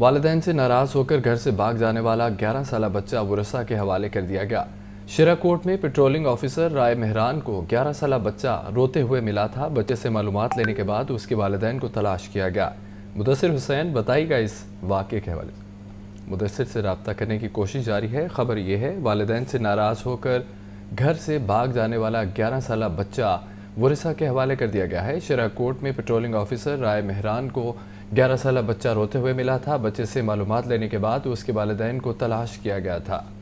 वालदेन से नाराज होकर घर से भाग जाने वाला 11 साल बच्चा वुरसा के हवाले कर दिया गया शिरा कोर्ट में पेट्रोलिंग ऑफिसर राय मेहरान को 11 साल बच्चा रोते हुए मिला था बच्चे से मालूम लेने के बाद उसके वालदेन को तलाश किया गया मुदसर हुसैन बताएगा इस वाक़े के हवाले मुदसर से रबता करने की कोशिश जारी है खबर यह है वालदेन से नाराज़ होकर घर से भाग जाने वाला ग्यारह साल बच्चा वरिसा के हवाले कर दिया गया है कोर्ट में पेट्रोलिंग ऑफिसर राय मेहरान को ग्यारह साल बच्चा रोते हुए मिला था बच्चे से मालूम लेने के बाद उसके वालदेन को तलाश किया गया था